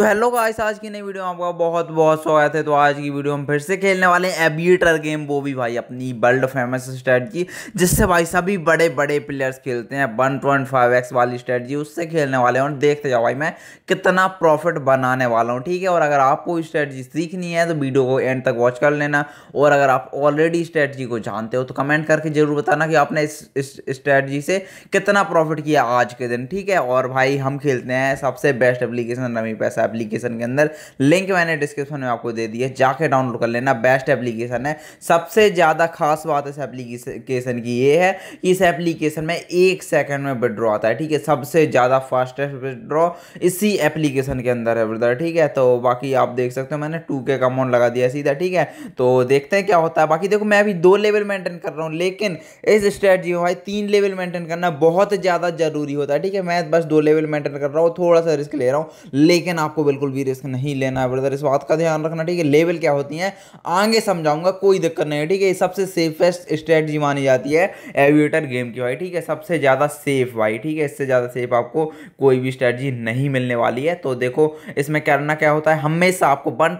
तो hello guys आज की नई वीडियो में आपका बहुत बहुत स्वागत है तो आज की वीडियो हम फिर से खेलने वाले हैं एबिएटर गेम वो भी भाई अपनी वर्ल्ड फेमस स्ट्रेटजी जिससे भाई सभी बड़े बड़े प्लेयर्स खेलते हैं 1.5x वाली स्ट्रेटजी उससे खेलने वाले हैं और देखते जाओ भाई मैं कितना प्रॉफिट बनाने वाला हूँ ठीक है और अगर आपको स्ट्रेटजी सीखनी है तो वीडियो को एंड तक वॉच कर लेना और अगर आप ऑलरेडी स्ट्रेटजी को जानते हो तो कमेंट करके ज़रूर बताना कि आपने इस स्ट्रेटजी से कितना प्रॉफिट किया आज के दिन ठीक है और भाई हम खेलते हैं सबसे best application rummy Paisa application के अंदर लिंक मैंने डिस्क्रिप्शन में आपको दे दी है जाके डाउनलोड कर लेना बेस्ट एप्लीकेशन है सबसे ज़्यादा खास बात इस एप्लीकेशन की ये है कि इस एप्लीकेशन में एक सेकंड में विड्रॉ आता है ठीक है सबसे ज़्यादा फास्टेस्ट विड्रॉ इसी एप्लीकेशन के अंदर है ब्रदर ठीक है तो बाकी आप देख सकते हो मैंने टू के का अमाउंट लगा दिया सीधा ठीक है तो देखते हैं क्या होता है बाकी देखो मैं अभी दो लेवल मेंटेन कर रहा हूँ लेकिन इस स्ट्रेटजी में भाई तीन लेवल मेंटेन करना बहुत ज़्यादा ज़रूरी होता है ठीक है मैं बस दो लेवल मेंटेन कर रहा हूँ थोड़ा सा रिस्क ले रहा हूँ लेकिन आपको आपको बिल्कुल भी रिस्क नहीं लेना है ब्रदर इस बात का ध्यान रखना ठीक है लेवल क्या होती है आगे समझाऊंगा कोई दिक्कत नहीं है ठीक है सबसे सेफेस्ट स्ट्रेटजी मानी जाती है एविएटर गेम की भाई ठीक है सबसे ज़्यादा सेफ भाई ठीक है इससे ज़्यादा सेफ आपको कोई भी स्ट्रेटजी नहीं मिलने वाली है तो देखो इसमें करना क्या होता है हमेशा आपको वन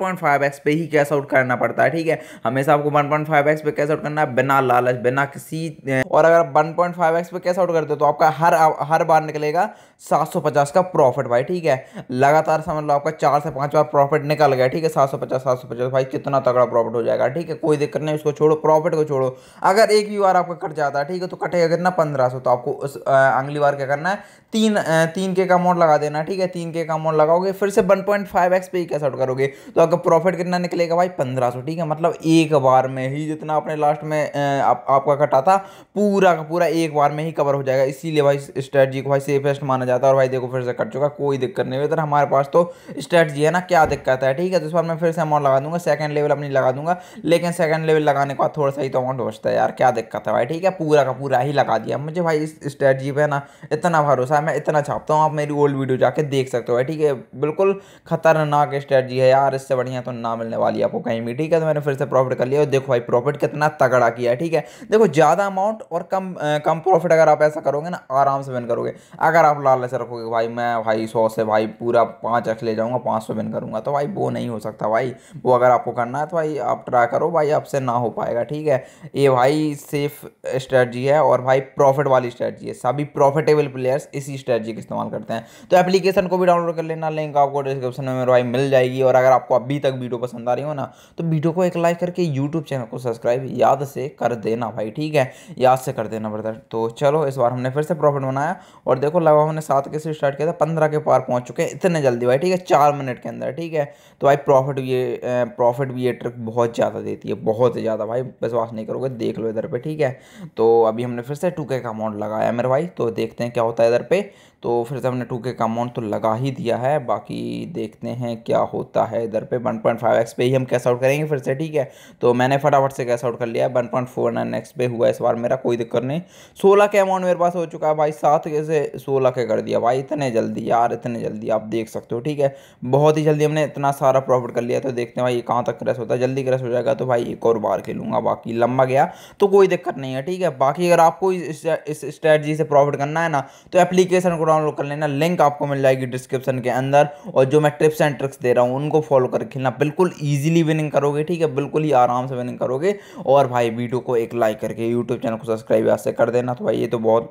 पे ही कैश आउट करना पड़ता है ठीक है हमेशा आपको वन पॉइंट फाइव एक्स पे कैश आउट करना है बिना लालच बिना किसी और अगर आप एक्स पे कैश आउट करते हो तो आपका हर हर बार निकलेगा सात सौ पचास का प्रॉफिट भाई ठीक है लगातार समझ मतलब आपका चार से पाँच बार प्रॉफिट निकल गया ठीक है सात सौ पचास सात सौ पचास भाई कितना तगड़ा प्रॉफिट हो जाएगा ठीक है कोई दिक्कत नहीं उसको छोड़ो प्रॉफिट को छोड़ो अगर एक भी बार आपका कट जाता है ठीक है तो कटेगा कितना पंद्रह तो आपको उस अगली बार क्या करना है तीन तीन के का अमाउंट लगा देना ठीक है तीन के का अमाउंट लगाओगे फिर से वन पॉइंट फाइव एक्स पे ही कैसे आउट करोगे तो आपका प्रॉफिट कितना निकलेगा भाई पंद्रह सौ ठीक है मतलब एक बार में ही जितना आपने लास्ट में आप, आपका कटा था पूरा का पूरा एक बार में ही कवर हो जाएगा इसीलिए भाई स्ट्रेटजी को भाई सेफेस्ट माना जाता है और भाई देखो फिर से कट चुका कोई दिक्कत नहीं इधर हमारे पास तो स्ट्रेटजी है ना क्या दिक्कत है ठीक है तो इस बार मैं फिर से अमाउंट लगा दूंगा सेकंड लेवल अपनी लगा दूंगा लेकिन सेकंड लेवल लगाने के बाद थोड़ा सा ही तो अमाउंट बचता है यार क्या दिक्कत है भाई ठीक है पूरा का पूरा ही लगा दिया मुझे भाई इस स्ट्रेटजी पर ना इतना भरोसा है मैं इतना छापता हूँ आप मेरी ओल्ड वीडियो जाके देख सकते हो भाई ठीक है बिल्कुल खतरनाक स्ट्रेटजी है यार इससे बढ़िया तो ना मिलने वाली आपको कहीं भी ठीक है तो मैंने फिर से प्रॉफिट कर लिया और देखो भाई प्रॉफिट कितना तगड़ा किया ठीक है देखो ज़्यादा अमाउंट और कम कम प्रॉफिट अगर आप ऐसा करोगे ना आराम से विन करोगे अगर आप लालच रखोगे भाई मैं भाई सौ से भाई पूरा पाँच तक ले जाऊँगा पाँच सौ विन करूँगा तो भाई वो नहीं हो सकता भाई वो अगर आपको करना है तो भाई आप ट्राई करो भाई आपसे ना हो पाएगा ठीक है ये भाई सेफ स्ट्रेटजी है और भाई प्रॉफिट वाली स्ट्रेटजी है सभी प्रॉफिटेबल प्लेयर्स इसी स्ट्रेटजी का इस्तेमाल करते हैं तो एप्लीकेशन को भी डाउनलोड कर लेना लिंक आपको डिस्क्रिप्शन में मेरे भाई मिल जाएगी और अगर आपको अभी तक वीडियो पसंद आ रही हो ना तो वीडियो को एक लाइक करके यूट्यूब चैनल को सब्सक्राइब याद से कर देना भाई ठीक है याद से कर देना ब्रदर तो चलो इस बार हमने फिर से प्रॉफिट बनाया और देखो लगभग हमने सात के से स्टार्ट किया था पंद्रह के पार पहुंच चुके हैं इतने जल्दी भाई ठीक ठीक है चार मिनट के अंदर ठीक है तो भाई प्रॉफिट भी ये प्रॉफिट भी ये ट्रिक बहुत ज़्यादा देती है बहुत ज़्यादा भाई विश्वास नहीं करोगे देख लो इधर पे ठीक है तो अभी हमने फिर से टू के का अमाउंट लगाया मेरे भाई तो देखते हैं क्या होता है इधर पे तो फिर से हमने टू के का अमाउंट तो लगा ही दिया है बाकी देखते हैं क्या होता है इधर पे वन पॉइंट एक्स पे ही हम कैश आउट करेंगे फिर से ठीक है तो मैंने फटाफट से कैश आउट कर लिया है one point four nine x पे हुआ इस बार मेरा कोई दिक्कत नहीं सोलह के अमाउंट मेरे पास हो चुका है भाई सात के से सोलह के कर दिया भाई इतने जल्दी यार इतने जल्दी आप देख सकते हो ठीक है बहुत ही जल्दी हमने इतना सारा प्रॉफिट कर लिया तो देखते हैं भाई ये कहाँ तक क्रैश होता है जल्दी क्रैश हो जाएगा तो भाई एक और बार खेलूँगा बाकी लंबा गया तो कोई दिक्कत नहीं है ठीक है बाकी अगर आपको इस स्ट्रैटी से प्रॉफिट करना है ना तो एप्लीकेशन को डाउनलोड कर लेना लिंक आपको मिल जाएगी डिस्क्रिप्शन के अंदर और जो मैं टिप्स एंड ट्रिक्स दे रहा हूँ उनको फॉलो कर खेलना बिल्कुल ईजिली विनिंग करोगे ठीक है बिल्कुल ही आराम से विनिंग करोगे और भाई वीडियो को एक लाइक करके यूट्यूब चैनल को सब्सक्राइब यहाँ से कर देना तो भाई ये तो बहुत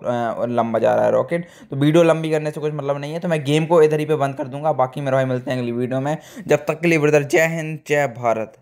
लंबा जा रहा है रॉकेट तो वीडियो लंबी करने से कुछ मतलब नहीं है तो मैं गेम को इधर ही पे बंद कर दूंगा बाकी मेरे भाई मिलते हैं अगली वीडियो में जब तक के लिए ब्रदर जय हिंद जय भारत